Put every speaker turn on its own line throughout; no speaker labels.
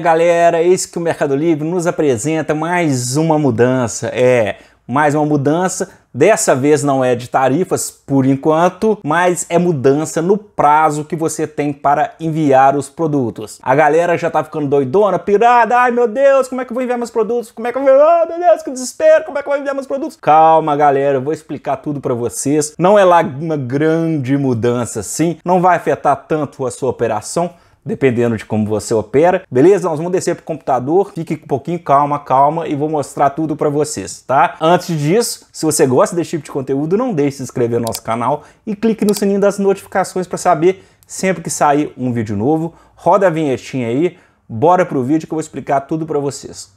galera, esse que o Mercado Livre nos apresenta mais uma mudança. É, mais uma mudança. Dessa vez não é de tarifas por enquanto, mas é mudança no prazo que você tem para enviar os produtos. A galera já tá ficando doidona, pirada. Ai meu Deus, como é que eu vou enviar meus produtos? Como é que eu vou. Oh, meu Deus, que desespero! Como é que eu vou enviar meus produtos? Calma, galera, eu vou explicar tudo para vocês. Não é lá uma grande mudança sim, não vai afetar tanto a sua operação dependendo de como você opera. Beleza? Nós vamos descer pro computador, fique um pouquinho calma, calma e vou mostrar tudo para vocês, tá? Antes disso, se você gosta desse tipo de conteúdo, não deixe de se inscrever no nosso canal e clique no sininho das notificações para saber sempre que sair um vídeo novo. Roda a vinhetinha aí, bora pro vídeo que eu vou explicar tudo para vocês.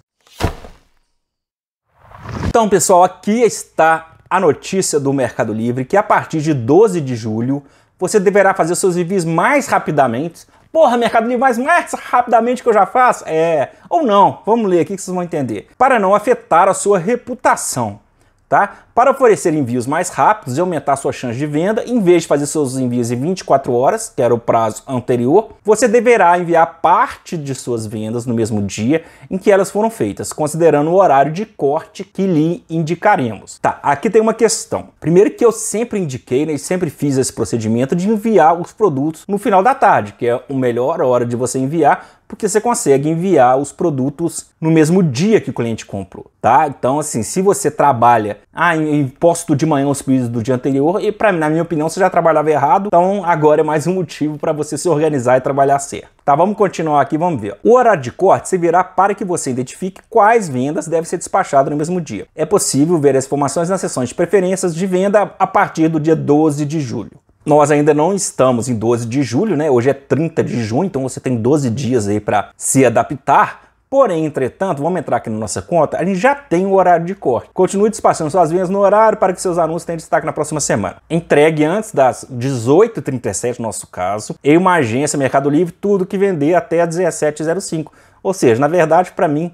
Então, pessoal, aqui está a notícia do Mercado Livre que a partir de 12 de julho você deverá fazer seus envios mais rapidamente Porra, Mercado Livre, mas mais rapidamente que eu já faço? É, ou não, vamos ler aqui que vocês vão entender. Para não afetar a sua reputação tá? Para oferecer envios mais rápidos e aumentar sua chance de venda, em vez de fazer seus envios em 24 horas, que era o prazo anterior, você deverá enviar parte de suas vendas no mesmo dia em que elas foram feitas, considerando o horário de corte que lhe indicaremos. Tá, aqui tem uma questão. Primeiro que eu sempre indiquei, né, e sempre fiz esse procedimento de enviar os produtos no final da tarde, que é a melhor hora de você enviar porque você consegue enviar os produtos no mesmo dia que o cliente comprou, tá? Então, assim, se você trabalha, ah, imposto de manhã os pedidos do dia anterior, e para na minha opinião, você já trabalhava errado, então agora é mais um motivo para você se organizar e trabalhar certo. Tá, vamos continuar aqui, vamos ver. O horário de corte se virá para que você identifique quais vendas devem ser despachadas no mesmo dia. É possível ver as informações nas seções de preferências de venda a partir do dia 12 de julho. Nós ainda não estamos em 12 de julho, né? Hoje é 30 de junho, então você tem 12 dias aí para se adaptar. Porém, entretanto, vamos entrar aqui na nossa conta, a gente já tem o horário de corte. Continue despachando suas vendas no horário para que seus anúncios tenham destaque na próxima semana. Entregue antes das 18h37, no nosso caso, em uma agência Mercado Livre, tudo que vender até 17h05. Ou seja, na verdade, para mim,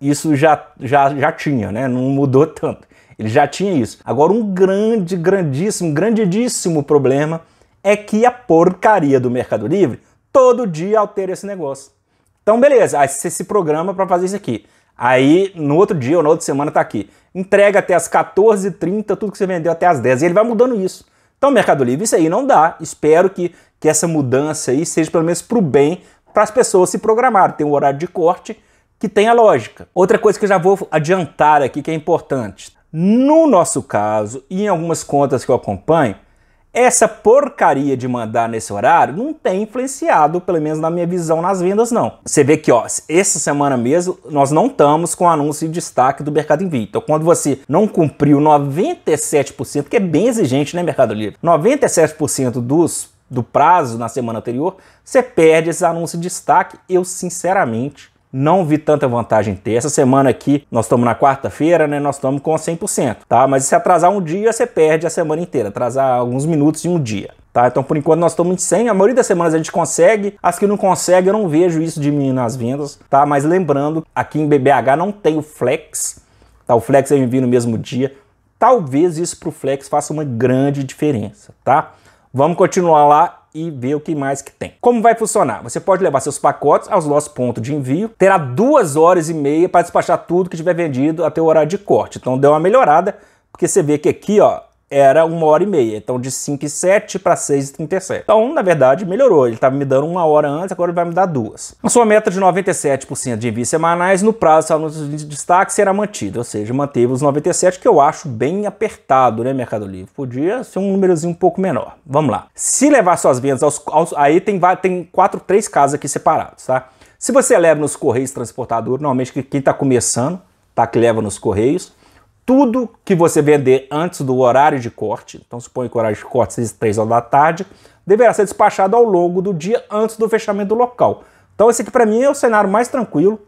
isso já, já, já tinha, né? Não mudou tanto. Ele já tinha isso. Agora, um grande, grandíssimo, grandíssimo problema é que a porcaria do Mercado Livre todo dia altera esse negócio. Então, beleza, aí você se programa para fazer isso aqui. Aí, no outro dia ou na outra semana, tá aqui. Entrega até as 14h30 tudo que você vendeu até as 10 E ele vai mudando isso. Então, Mercado Livre, isso aí não dá. Espero que, que essa mudança aí seja pelo menos pro bem para as pessoas se programarem. Tem um horário de corte que tem a lógica. Outra coisa que eu já vou adiantar aqui que é importante. No nosso caso, e em algumas contas que eu acompanho, essa porcaria de mandar nesse horário não tem influenciado, pelo menos na minha visão, nas vendas, não. Você vê que, ó, essa semana mesmo, nós não estamos com anúncio de destaque do Mercado Envio. Então, quando você não cumpriu 97%, que é bem exigente, né, Mercado Livre? 97% dos do prazo na semana anterior, você perde esse anúncio de destaque. Eu, sinceramente, não vi tanta vantagem ter. Essa semana aqui, nós estamos na quarta-feira, né? Nós estamos com 100%, tá? Mas se atrasar um dia, você perde a semana inteira. Atrasar alguns minutos em um dia. Tá? Então, por enquanto, nós estamos em 100. A maioria das semanas a gente consegue. As que não consegue, eu não vejo isso diminuir nas vendas, tá? Mas lembrando, aqui em BBH não tem o flex, tá? O flex eu vir no mesmo dia. Talvez isso para o flex faça uma grande diferença, tá? Vamos continuar lá e ver o que mais que tem. Como vai funcionar? Você pode levar seus pacotes aos nossos pontos de envio, terá duas horas e meia para despachar tudo que tiver vendido até o horário de corte. Então deu uma melhorada, porque você vê que aqui, ó, era uma hora e meia. Então, de 5 e 7 para 6 e 37. Então, na verdade, melhorou. Ele estava me dando uma hora antes, agora ele vai me dar duas. A sua meta de 97% de envios semanais no prazo de destaque será mantida. Ou seja, manteve os 97, que eu acho bem apertado, né, Mercado Livre? Podia ser um númerozinho um pouco menor. Vamos lá. Se levar suas vendas aos... aos aí tem, tem quatro, três casos aqui separados, tá? Se você leva nos correios transportador, normalmente quem está começando, tá, que leva nos correios, tudo que você vender antes do horário de corte, então suponha que o horário de corte seja 3 horas da tarde, deverá ser despachado ao longo do dia antes do fechamento do local. Então esse aqui para mim é o cenário mais tranquilo.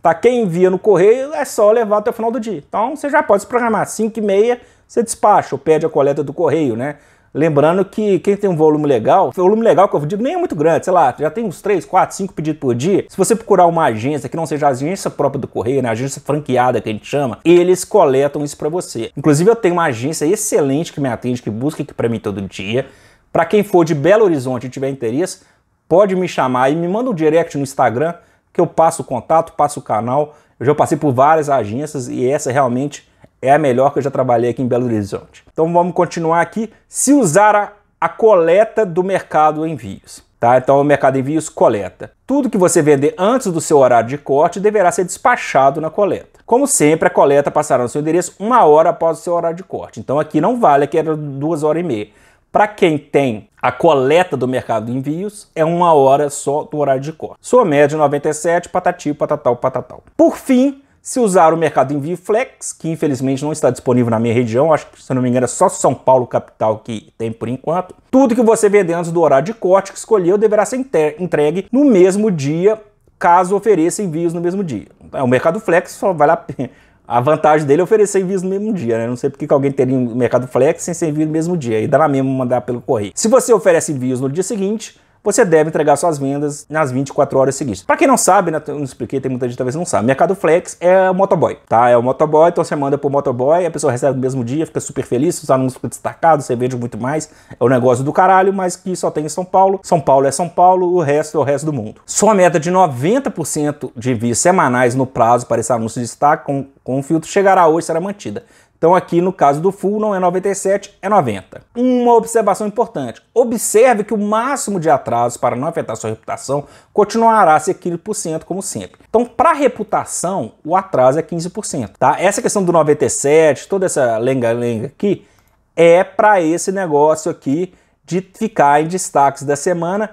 Tá? Quem envia no correio é só levar até o final do dia. Então você já pode se programar 5 e meia, você despacha ou pede a coleta do correio, né? Lembrando que quem tem um volume legal, o volume legal que eu digo nem é muito grande, sei lá, já tem uns 3, 4, 5 pedidos por dia. Se você procurar uma agência que não seja a agência própria do correio, né, a agência franqueada que a gente chama, eles coletam isso para você. Inclusive eu tenho uma agência excelente que me atende, que busca aqui para mim todo dia. Para quem for de Belo Horizonte e tiver interesse, pode me chamar e me manda um direct no Instagram que eu passo o contato, passo o canal. Eu já passei por várias agências e essa realmente é a melhor que eu já trabalhei aqui em Belo Horizonte. Então vamos continuar aqui. Se usar a, a coleta do mercado envios. Tá? Então o mercado envios coleta. Tudo que você vender antes do seu horário de corte deverá ser despachado na coleta. Como sempre, a coleta passará no seu endereço uma hora após o seu horário de corte. Então aqui não vale, aqui era é duas horas e meia. Para quem tem a coleta do mercado de envios, é uma hora só do horário de corte. Sua média 97, é patati, patatal, patatal. Por fim, se usar o mercado Envio Flex, que infelizmente não está disponível na minha região, acho que se não me engano é só São Paulo capital que tem por enquanto, tudo que você vender antes do horário de corte que escolheu deverá ser entregue no mesmo dia, caso ofereça envios no mesmo dia. É, o mercado Flex só vale a pena. A vantagem dele é oferecer envios no mesmo dia, né? Não sei porque que alguém teria o mercado flex sem ser envio no mesmo dia. E dá na mesma mandar pelo correio. Se você oferece envios no dia seguinte, você deve entregar suas vendas nas 24 horas seguintes. Para quem não sabe, né, eu não expliquei, tem muita gente que talvez não sabe, Mercado Flex é o motoboy, tá? É o motoboy, então você manda pro motoboy, a pessoa recebe no mesmo dia, fica super feliz, os anúncios ficam destacados, você vende muito mais, é um negócio do caralho, mas que só tem em São Paulo. São Paulo é São Paulo, o resto é o resto do mundo. Sua meta de 90% de envios semanais no prazo para esse anúncio de destaque com, com o filtro chegará hoje, será mantida. Então aqui no caso do full não é 97, é 90. Uma observação importante. Observe que o máximo de atrasos para não afetar sua reputação continuará a ser 15% como sempre. Então para reputação, o atraso é 15%, tá? Essa questão do 97, toda essa lenga-lenga aqui é para esse negócio aqui de ficar em destaques da semana,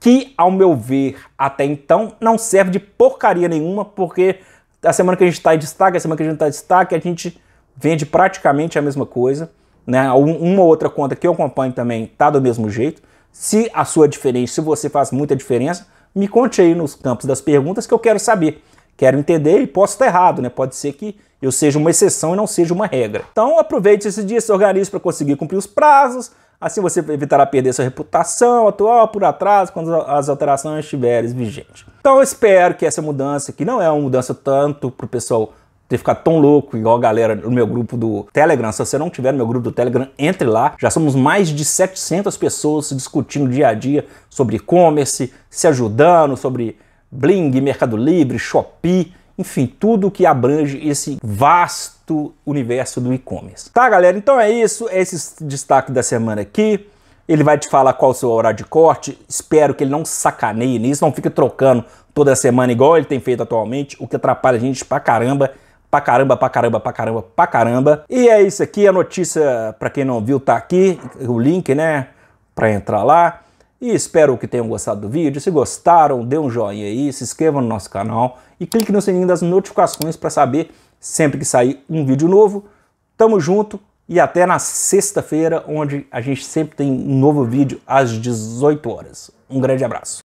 que ao meu ver, até então não serve de porcaria nenhuma, porque a semana que a gente está em destaque, a semana que a gente está em destaque, a gente vende praticamente a mesma coisa. Né? Uma outra conta que eu acompanho também tá do mesmo jeito. Se a sua é diferença, se você faz muita diferença, me conte aí nos campos das perguntas que eu quero saber. Quero entender e posso estar errado, né? Pode ser que eu seja uma exceção e não seja uma regra. Então aproveite esse dia, se organize para conseguir cumprir os prazos. Assim você evitará perder sua reputação atual por atraso quando as alterações estiverem vigentes. Então eu espero que essa mudança, que não é uma mudança tanto para o pessoal ter ficado tão louco, igual a galera no meu grupo do Telegram. Se você não tiver no meu grupo do Telegram, entre lá. Já somos mais de 700 pessoas discutindo dia a dia sobre e-commerce, se ajudando, sobre Bling, Mercado Livre, Shopee, enfim, tudo que abrange esse vasto universo do e-commerce. Tá, galera? Então é isso, é esse destaque da semana aqui. Ele vai te falar qual o seu horário de corte. Espero que ele não sacaneie nisso, não fique trocando toda semana igual ele tem feito atualmente, o que atrapalha a gente pra caramba pra caramba, pra caramba, pra caramba, pra caramba. E é isso aqui, a notícia, para quem não viu, tá aqui, o link, né, para entrar lá. E espero que tenham gostado do vídeo. Se gostaram, dê um joinha aí, se inscreva no nosso canal e clique no sininho das notificações para saber sempre que sair um vídeo novo. Tamo junto e até na sexta-feira, onde a gente sempre tem um novo vídeo às 18 horas. Um grande abraço.